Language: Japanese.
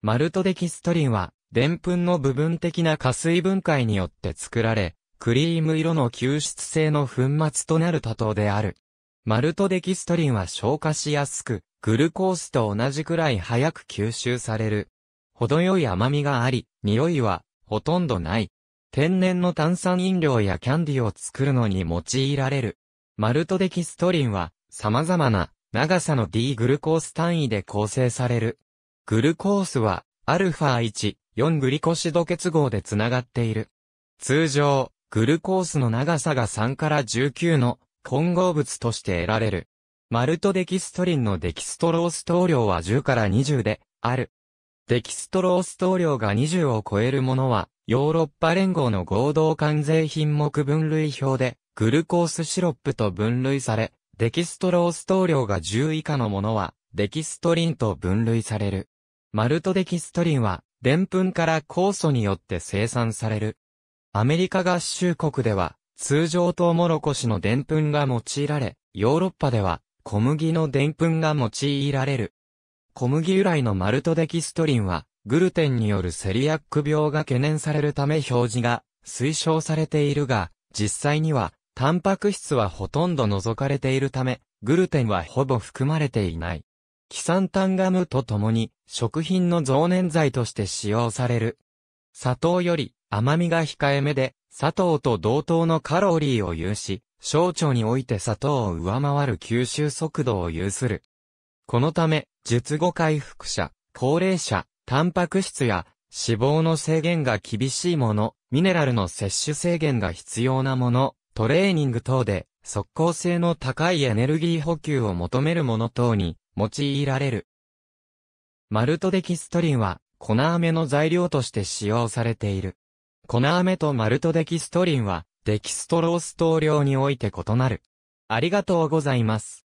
マルトデキストリンは、デンプンの部分的な加水分解によって作られ、クリーム色の吸湿性の粉末となる多糖である。マルトデキストリンは消化しやすく、グルコースと同じくらい早く吸収される。程よい甘みがあり、匂いは、ほとんどない。天然の炭酸飲料やキャンディを作るのに用いられる。マルトデキストリンは、様々な、長さの D グルコース単位で構成される。グルコースは、α1、4グリコシド結合でつながっている。通常、グルコースの長さが3から19の混合物として得られる。マルトデキストリンのデキストロース等量は10から20で、ある。デキストロース等量が20を超えるものは、ヨーロッパ連合の合同関税品目分類表で、グルコースシロップと分類され、デキストロース等量が10以下のものは、デキストリンと分類される。マルトデキストリンは、デンプンから酵素によって生産される。アメリカ合衆国では、通常トウモロコシのデンプンが用いられ、ヨーロッパでは、小麦のデンプンが用いられる。小麦由来のマルトデキストリンは、グルテンによるセリアック病が懸念されるため表示が推奨されているが、実際には、タンパク質はほとんど除かれているため、グルテンはほぼ含まれていない。キサンタンガムとともに、食品の増粘剤として使用される。砂糖より甘みが控えめで、砂糖と同等のカロリーを有し、小腸において砂糖を上回る吸収速度を有する。このため、術後回復者、高齢者、タンパク質や脂肪の制限が厳しいもの、ミネラルの摂取制限が必要なもの、トレーニング等で即効性の高いエネルギー補給を求めるもの等に用いられる。マルトデキストリンは、粉飴の材料として使用されている。粉飴とマルトデキストリンは、デキストロース等量において異なる。ありがとうございます。